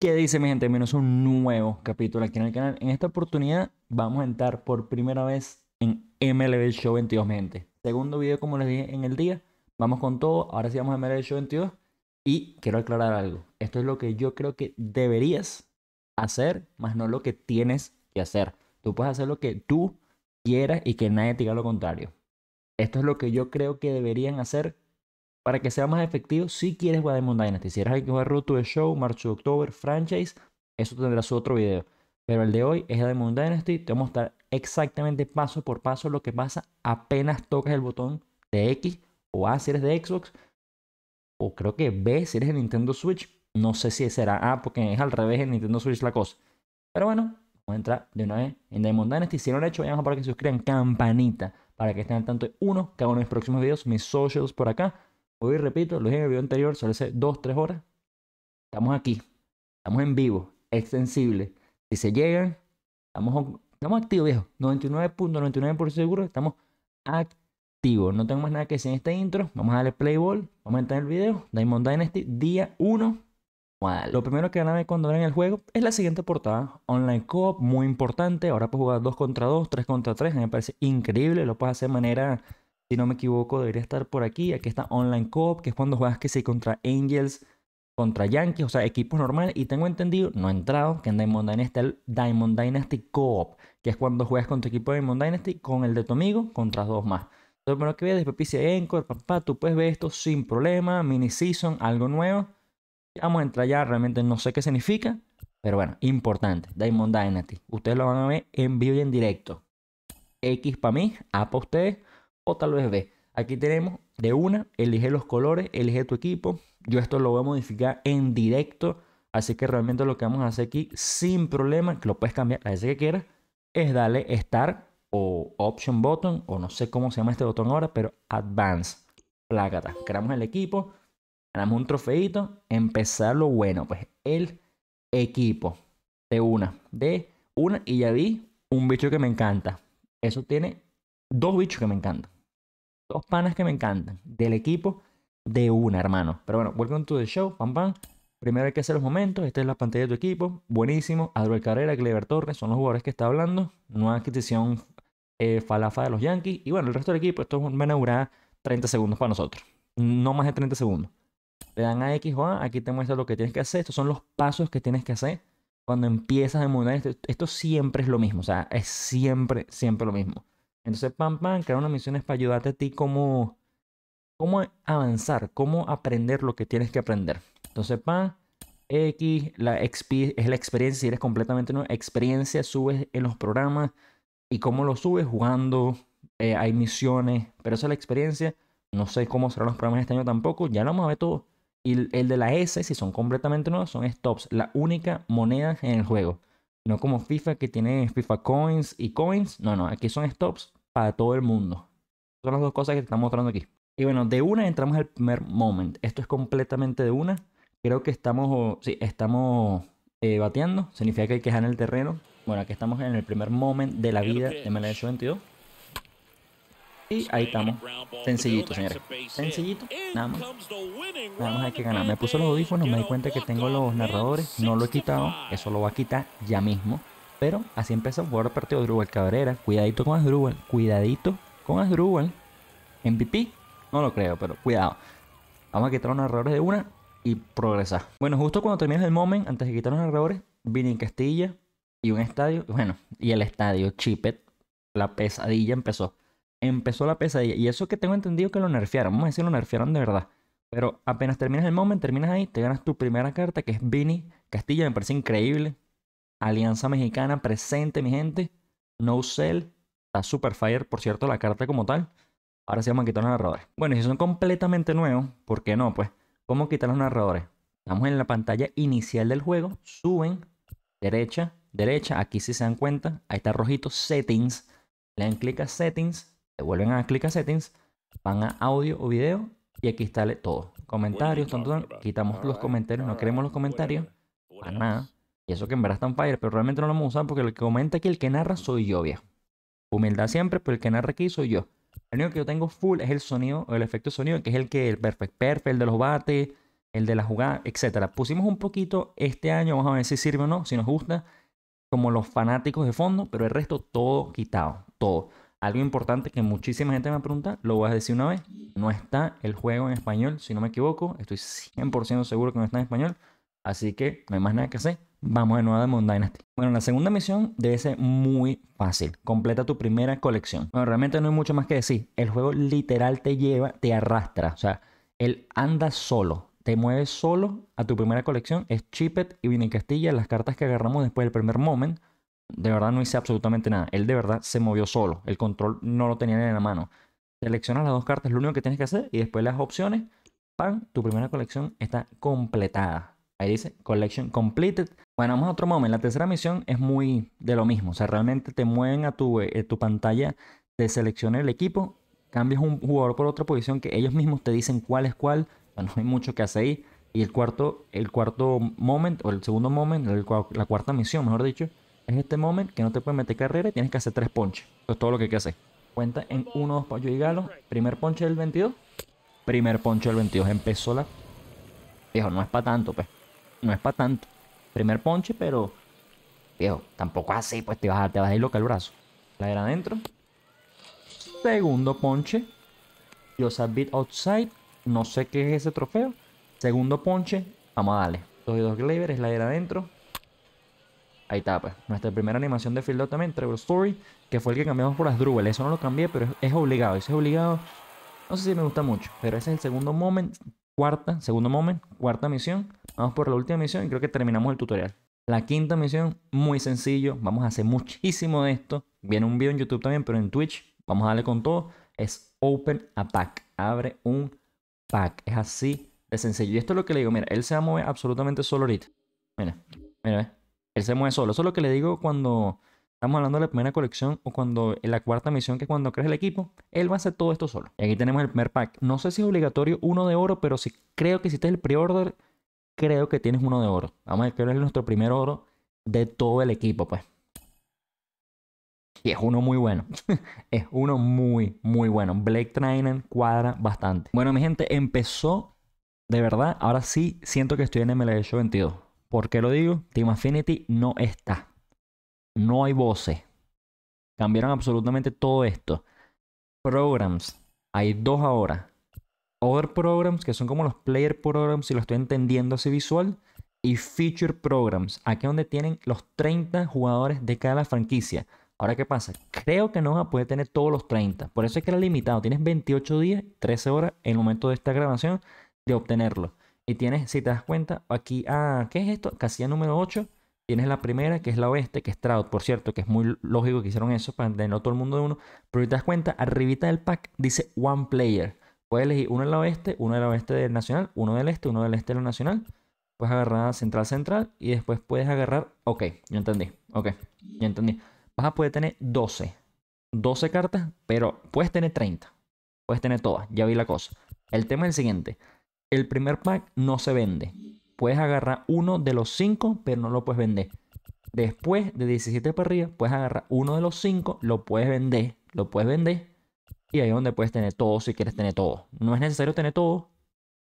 ¿Qué dice mi gente? Menos un nuevo capítulo aquí en el canal. En esta oportunidad vamos a entrar por primera vez en MLB Show 22, mi gente. Segundo video, como les dije en el día. Vamos con todo. Ahora sí vamos a MLB Show 22. Y quiero aclarar algo. Esto es lo que yo creo que deberías hacer, más no lo que tienes que hacer. Tú puedes hacer lo que tú quieras y que nadie te diga lo contrario. Esto es lo que yo creo que deberían hacer para que sea más efectivo si quieres jugar Demon Dynasty. Si eres que juega Road to the Show, March to October, Franchise, eso tendrás otro video. Pero el de hoy es Demon Dynasty. Te voy a mostrar exactamente paso por paso lo que pasa apenas tocas el botón de X o A si eres de Xbox o creo que B si eres de Nintendo Switch. No sé si será A porque es al revés en Nintendo Switch la cosa. Pero bueno, vamos a entrar de una vez en Diamond Dynasty. Si no lo han hecho, vayamos para que se suscriban, campanita, para que estén al tanto de uno, cada uno de mis próximos videos, mis socials por acá. Hoy repito, lo dije en el video anterior, suele ser 2-3 horas. Estamos aquí. Estamos en vivo. Extensible. Si se llegan, estamos, estamos activos, viejo. 99.99% seguro. Estamos activos. No tengo más nada que decir en este intro. Vamos a darle playball. Vamos a entrar en el video. Diamond Dynasty, día 1. Lo primero que van a ver cuando ven el juego es la siguiente portada. Online co-op, muy importante. Ahora puedes jugar 2 contra 2, 3 contra 3. Me parece increíble. Lo puedes hacer de manera si no me equivoco, debería estar por aquí. Aquí está Online Coop, que es cuando juegas que sí contra Angels, contra Yankees, o sea, equipos normales. Y tengo entendido, no he entrado, que en Diamond Dynasty está el Diamond Dynasty Coop, que es cuando juegas con tu equipo de Diamond Dynasty con el de tu amigo contra dos más. Entonces, primero que veas, después pise Encore, papá, tú puedes ver esto sin problema, mini season, algo nuevo. Vamos a entrar ya, realmente no sé qué significa, pero bueno, importante. Diamond Dynasty, ustedes lo van a ver en vivo y en directo. X para mí, A para ustedes o tal vez B. Aquí tenemos de una, elige los colores, elige tu equipo. Yo esto lo voy a modificar en directo, así que realmente lo que vamos a hacer aquí sin problema, que lo puedes cambiar a vez que quieras, es darle estar o Option Button, o no sé cómo se llama este botón ahora, pero Advance. Plácata. Creamos el equipo, ganamos un trofeito, empezar lo bueno, pues el equipo de una, de una, y ya vi un bicho que me encanta. Eso tiene dos bichos que me encantan. Dos panas que me encantan. Del equipo de una, hermano. Pero bueno, welcome to the show. Pam, pam. Primero hay que hacer los momentos. Esta es la pantalla de tu equipo. Buenísimo. Adriel Carrera, Clever Torres. Son los jugadores que está hablando. Nueva adquisición eh, falafa de los Yankees. Y bueno, el resto del equipo. Esto va a durar 30 segundos para nosotros. No más de 30 segundos. Le dan a X o A. Aquí te muestra lo que tienes que hacer. Estos son los pasos que tienes que hacer cuando empiezas a mudar esto, esto, siempre es lo mismo, o sea, es siempre, siempre lo mismo. Entonces, pam, pam, crear misión es para ayudarte a ti como cómo avanzar, cómo aprender lo que tienes que aprender. Entonces, pam, X, la es la experiencia, si eres completamente nueva. experiencia, subes en los programas y cómo lo subes jugando, eh, hay misiones, pero esa es la experiencia. No sé cómo serán los programas este año tampoco, ya lo vamos a ver todo. Y el de la S, si son completamente nuevos, son stops, la única moneda en el juego. No como FIFA que tiene FIFA Coins y Coins. No, no, aquí son stops para todo el mundo. Son las dos cosas que te mostrando aquí. Y bueno, de una entramos al primer moment. Esto es completamente de una. Creo que estamos, sí, estamos eh, bateando. Significa que hay que dejar en el terreno. Bueno, aquí estamos en el primer momento de la vida de MLS 22. Y ahí estamos. Sencillito, señores. Sencillito. Nada más. vamos más hay que ganar. Me puse los audífonos, me di cuenta que tengo los narradores. No lo he quitado. Eso lo va a quitar ya mismo. Pero así empezó el partido partido Drubal Cabrera. Cuidadito con Drupal Cuidadito con en MVP. No lo creo, pero cuidado. Vamos a quitar los narradores de una y progresar. Bueno, justo cuando terminas el moment, antes de quitar los narradores, vine en Castilla y un estadio. Bueno, y el estadio Chipet. La pesadilla empezó empezó la pesadilla. Y eso que tengo entendido que lo nerfearon. Vamos a decir, lo nerfearon de verdad. Pero apenas terminas el moment, terminas ahí, te ganas tu primera carta, que es Vini Castilla. Me parece increíble. Alianza Mexicana presente, mi gente. No Cell. Está super fire, por cierto, la carta como tal. Ahora sí vamos a quitar los narradores. Bueno, si son completamente nuevos, ¿por qué no? Pues, ¿cómo quitar los narradores? Estamos en la pantalla inicial del juego. Suben, derecha, derecha. Aquí si se dan cuenta, ahí está rojito, settings. Le dan clic a settings vuelven a clic a settings, van a audio o video y aquí está todo. Comentarios, tanto, quitamos los comentarios, no queremos los comentarios, a nada. Y eso que en verdad está fire, pero realmente no lo vamos a usar porque el que comenta aquí, el que narra soy yo, viejo. Humildad mm. siempre, pero el que narra aquí soy yo. El único que yo tengo full es el sonido, el efecto de sonido, que es el que el perfect perfect, el de los bates, el de la jugada, etc. Pusimos un poquito este año, vamos a ver si sirve o no, si nos gusta, como los fanáticos de fondo, pero el resto todo quitado, todo. Algo importante que muchísima gente me pregunta, lo voy a decir una vez, no está el juego en español, si no me equivoco, estoy 100% seguro que no está en español, así que no hay más nada que hacer, vamos de nuevo a Demon Dynasty. Bueno, la segunda misión debe ser muy fácil, completa tu primera colección. Bueno, realmente no hay mucho más que decir, el juego literal te lleva, te arrastra, o sea, él anda solo, te mueve solo a tu primera colección, es Chipet y Vinny Castilla, las cartas que agarramos después del primer momento de verdad no hice absolutamente nada. Él de verdad se movió solo. El control no lo tenía en la mano. Seleccionas las dos cartas, lo único que tienes que hacer, y después las opciones. ¡Pam! Tu primera colección está completada. Ahí dice Collection Completed. Bueno, vamos a otro momento. La tercera misión es muy de lo mismo. O sea, realmente te mueven a tu, eh, pantalla, te selecciona el equipo, cambias un jugador por otra posición que ellos mismos te dicen cuál es cuál. Bueno, no hay mucho que hacer ahí. Y el cuarto, el cuarto moment, o el segundo moment, la cuarta misión, mejor dicho, es este momento que no te puedes meter carrera tienes que hacer tres ponches. Eso es todo lo que hay que hacer. Cuenta en 1, 2 y Galo. Primer ponche del 22. Primer ponche del 22. Empezó la. Viejo, no es para tanto, pues. No es para tanto. Primer ponche, pero. Viejo, tampoco así, pues te vas a, te vas ir loca el brazo. La era adentro. Segundo ponche. Yo Beat Outside. No sé qué es ese trofeo. Segundo ponche. Vamos a darle. Dos y 2 Es la era adentro. Ahí está, pues. Nuestra primera animación de Field también, Trevor Story, que fue el que cambiamos por las Eso no lo cambié, pero es, obligado. Eso es obligado. No sé si me gusta mucho, pero ese es el segundo moment. Cuarta, segundo moment, cuarta misión. Vamos por la última misión y creo que terminamos el tutorial. La quinta misión, muy sencillo. Vamos a hacer muchísimo de esto. Viene un video en YouTube también, pero en Twitch vamos a darle con todo. Es open a pack. Abre un pack. Es así de sencillo. Y esto es lo que le digo. Mira, él se va a mover absolutamente solo ahorita. Mira, mira, él se mueve solo. Eso es lo que le digo cuando estamos hablando de la primera colección o cuando en la cuarta misión, que es cuando crees el equipo, él va a hacer todo esto solo. Y aquí tenemos el primer pack. No sé si es obligatorio uno de oro, pero si creo que si estás el pre-order, creo que tienes uno de oro. Vamos a ver que es nuestro primer oro de todo el equipo, pues. Y es uno muy bueno. es uno muy, muy bueno. Blake Trainen cuadra bastante. Bueno, mi gente, empezó de verdad. Ahora sí siento que estoy en Show 22. ¿Por qué lo digo? Team Affinity no está. No hay voces. Cambiaron absolutamente todo esto. Programs. Hay dos ahora. Other Programs, que son como los Player Programs, si lo estoy entendiendo así visual. Y Feature Programs. Aquí es donde tienen los 30 jugadores de cada franquicia. Ahora, ¿qué pasa? Creo que no puede tener todos los 30. Por eso es que era limitado. Tienes 28 días, 13 horas en el momento de esta grabación de obtenerlo. Y tienes, si te das cuenta, aquí, ah, ¿qué es esto? Casilla número 8. Tienes la primera, que es la oeste, que es Trout, por cierto, que es muy lógico que hicieron eso para no todo el mundo de uno. Pero si te das cuenta, arribita del pack dice One Player. Puedes elegir uno la oeste, uno la oeste del nacional, uno del este, uno del este del nacional. Puedes agarrar central, central y después puedes agarrar. Ok, yo entendí. Ok, yo entendí. Vas a poder tener 12. 12 cartas, pero puedes tener 30. Puedes tener todas. Ya vi la cosa. El tema es el siguiente el primer pack no se vende. Puedes agarrar uno de los cinco, pero no lo puedes vender. Después de 17 para arriba, puedes agarrar uno de los cinco, lo puedes vender, lo puedes vender. Y ahí es donde puedes tener todo si quieres tener todo. No es necesario tener todo.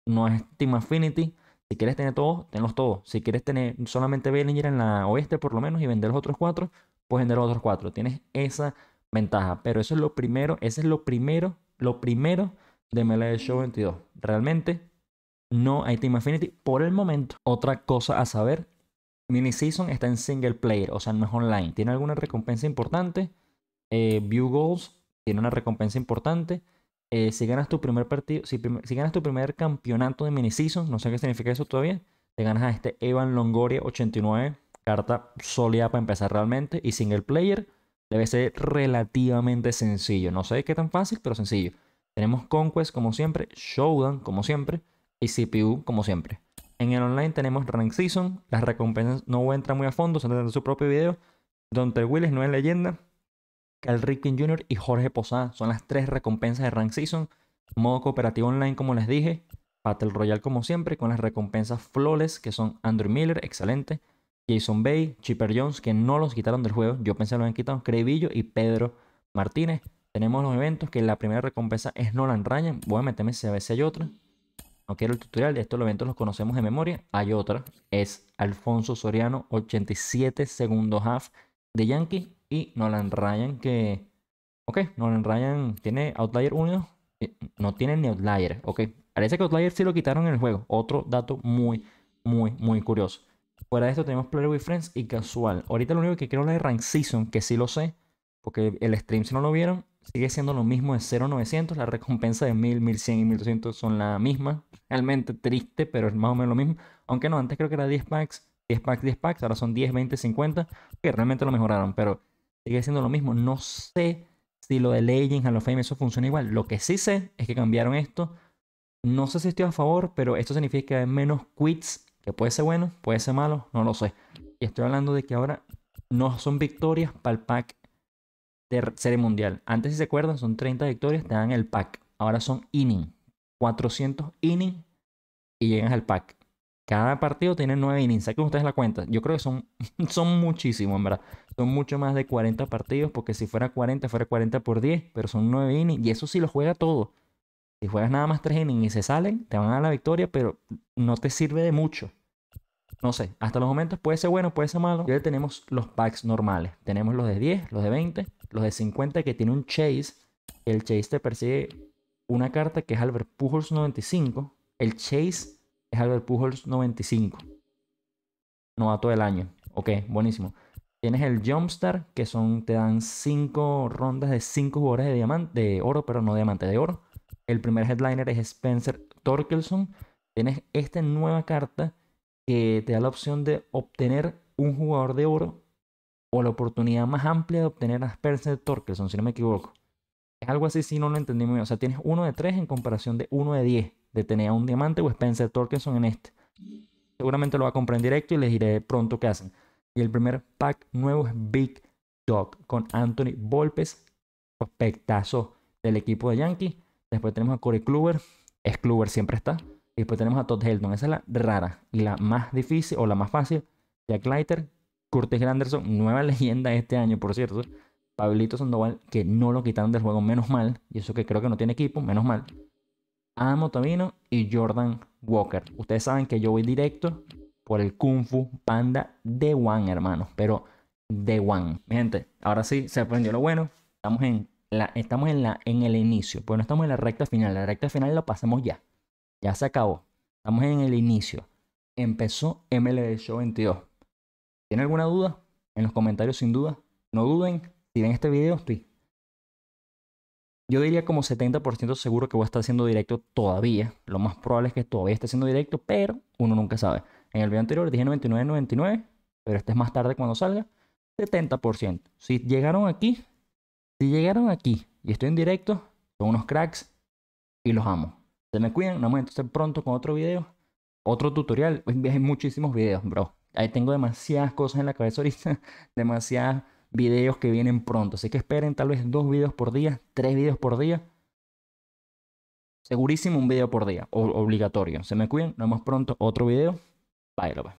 No es Team Affinity. Si quieres tener todo, tenlos todos. Si quieres tener solamente Bellinger en la oeste por lo menos y vender los otros cuatro, puedes vender los otros cuatro. Tienes esa ventaja. Pero eso es lo primero, ese es lo primero, lo primero de Melee Show 22. Realmente no hay Team Affinity por el momento. Otra cosa a saber, Mini Season está en single player, o sea, no es online. ¿Tiene alguna recompensa importante? Eh, View Goals tiene una recompensa importante. Eh, si ganas tu primer partido, si, ganas tu primer campeonato de mini season, no sé qué significa eso todavía, te ganas a este Evan Longoria 89, carta sólida para empezar realmente y single player debe ser relativamente sencillo, no sé qué tan fácil, pero sencillo. Tenemos Conquest como siempre, Showdown como siempre, y CPU, como siempre. En el online tenemos Rank Season, las recompensas no voy a entrar muy a fondo, son de su propio video. Don Willis no es leyenda. Cal Ripken Jr. y Jorge Posada son las tres recompensas de Rank Season. Modo cooperativo online, como les dije. Battle Royale, como siempre, con las recompensas flores que son Andrew Miller, excelente. Jason Bay, Chipper Jones, que no los quitaron del juego. Yo pensé que lo habían quitado. Crevillo y Pedro Martínez. Tenemos los eventos que la primera recompensa es Nolan Ryan. Voy a meterme si a veces hay otra no quiero el tutorial, estos eventos los conocemos de memoria. Hay otra, es Alfonso Soriano, 87 segundos half de Yankee y Nolan Ryan que... Ok, Nolan Ryan tiene Outlier 1, eh, no tiene ni Outlier, ok. Parece que Outlier sí lo quitaron en el juego. Otro dato muy, muy, muy curioso. Fuera de esto tenemos Player with Friends y Casual. Ahorita lo único que quiero la de Rank Season, que sí lo sé, porque el stream si no lo vieron, sigue siendo lo mismo de 0,900. La recompensa de 1000, 1100 y 1200 son la misma. Realmente triste, pero es más o menos lo mismo. Aunque no, antes creo que era 10 packs, 10 packs, 10 packs. Ahora son 10, 20, 50. Que realmente lo mejoraron, pero sigue siendo lo mismo. No sé si lo de Legends, a los Fame, eso funciona igual. Lo que sí sé es que cambiaron esto. No sé si estoy a favor, pero esto significa que hay menos quits. Que puede ser bueno, puede ser malo, no lo sé. Y estoy hablando de que ahora no son victorias para el pack de Serie Mundial. Antes, si se acuerdan, son 30 victorias, te dan el pack. Ahora son inning. 400 innings y llegas al pack. Cada partido tiene 9 innings. Saquen ustedes la cuenta. Yo creo que son, son muchísimos, en verdad. Son mucho más de 40 partidos, porque si fuera 40, fuera 40 por 10, pero son 9 innings. Y eso sí lo juega todo. Si juegas nada más 3 innings y se salen, te van a dar la victoria, pero no te sirve de mucho. No sé, hasta los momentos puede ser bueno, puede ser malo. Y Ya tenemos los packs normales. Tenemos los de 10, los de 20, los de 50 que tiene un chase. El chase te persigue una carta que es Albert Pujols 95. El chase es Albert Pujols 95. todo el año. Ok, buenísimo. Tienes el Jumpstar, que son, te dan 5 rondas de 5 jugadores de diamante, de oro, pero no diamante, de oro. El primer headliner es Spencer Torkelson. Tienes esta nueva carta que te da la opción de obtener un jugador de oro o la oportunidad más amplia de obtener a Spencer Torkelson, si no me equivoco. Es algo así si no lo entendí muy bien. O sea, tienes uno de tres en comparación de uno de diez de tener a un diamante o Spencer Torkelson en este. Seguramente lo va a comprar en directo y les diré pronto qué hacen. Y el primer pack nuevo es Big Dog con Anthony Volpes, prospectazo del equipo de Yankee Después tenemos a Corey Kluber. Es Kluber, siempre está. Y después tenemos a Todd Helton. Esa es la rara y la más difícil o la más fácil. Jack Leiter, Curtis Granderson, nueva leyenda este año, por cierto. Pablito Sandoval, que no lo quitaron del juego, menos mal. Y eso que creo que no tiene equipo, menos mal. Amo Tomino y Jordan Walker. Ustedes saben que yo voy directo por el Kung Fu Panda de One, hermanos. Pero de One. gente, ahora sí se aprendió lo bueno. Estamos en la, estamos en la, en el inicio. Pues no estamos en la recta final. La recta final la pasamos ya. Ya se acabó. Estamos en el inicio. Empezó MLB Show 22. ¿Tiene alguna duda? En los comentarios sin duda. No duden. Si ven este video, estoy... Yo diría como 70% seguro que voy a estar haciendo directo todavía. Lo más probable es que todavía esté haciendo directo, pero uno nunca sabe. En el video anterior dije 99.99, 99, pero este es más tarde cuando salga. 70%. Si llegaron aquí, si llegaron aquí y estoy en directo, son unos cracks y los amo. Se me cuiden nos vemos pronto con otro video, otro tutorial. Hay muchísimos videos, bro. Ahí tengo demasiadas cosas en la cabeza ahorita, demasiados videos que vienen pronto. Así que esperen tal vez dos videos por día, tres videos por día. Segurísimo un video por día, obligatorio. Se me cuiden nos vemos pronto, otro video. Bye, bye.